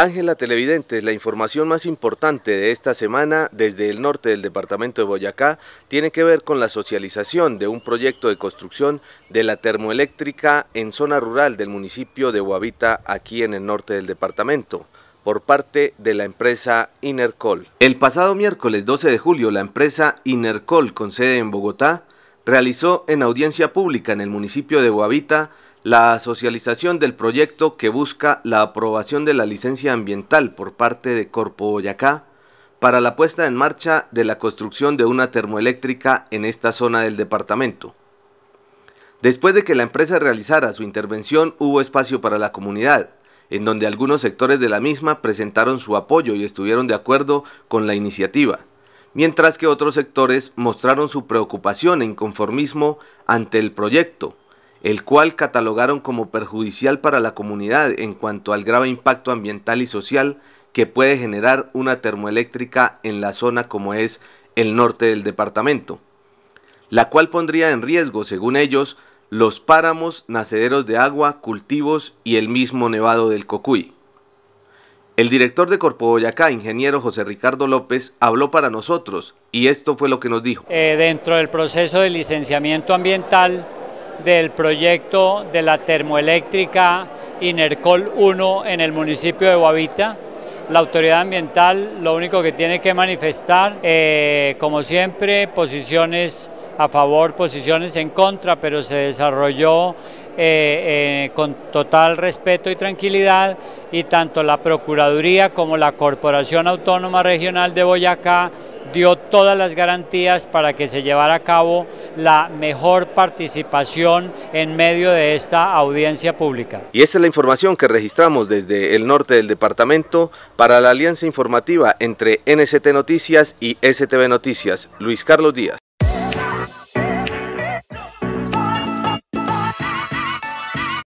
Ángela Televidentes, la información más importante de esta semana desde el norte del departamento de Boyacá tiene que ver con la socialización de un proyecto de construcción de la termoeléctrica en zona rural del municipio de Guavita, aquí en el norte del departamento por parte de la empresa Inercol. El pasado miércoles 12 de julio, la empresa Inercol, con sede en Bogotá, realizó en audiencia pública en el municipio de Guavita la socialización del proyecto que busca la aprobación de la licencia ambiental por parte de Corpo Boyacá para la puesta en marcha de la construcción de una termoeléctrica en esta zona del departamento. Después de que la empresa realizara su intervención hubo espacio para la comunidad, en donde algunos sectores de la misma presentaron su apoyo y estuvieron de acuerdo con la iniciativa mientras que otros sectores mostraron su preocupación en conformismo ante el proyecto, el cual catalogaron como perjudicial para la comunidad en cuanto al grave impacto ambiental y social que puede generar una termoeléctrica en la zona como es el norte del departamento, la cual pondría en riesgo, según ellos, los páramos, nacederos de agua, cultivos y el mismo nevado del Cocuy. El director de Corpo Boyacá, ingeniero José Ricardo López, habló para nosotros y esto fue lo que nos dijo. Eh, dentro del proceso de licenciamiento ambiental del proyecto de la termoeléctrica Inercol 1 en el municipio de Guavita, la autoridad ambiental lo único que tiene que manifestar, eh, como siempre, posiciones a favor, posiciones en contra, pero se desarrolló eh, eh, con total respeto y tranquilidad y tanto la Procuraduría como la Corporación Autónoma Regional de Boyacá dio todas las garantías para que se llevara a cabo la mejor participación en medio de esta audiencia pública. Y esta es la información que registramos desde el norte del departamento para la alianza informativa entre NCT Noticias y STV Noticias. Luis Carlos Díaz.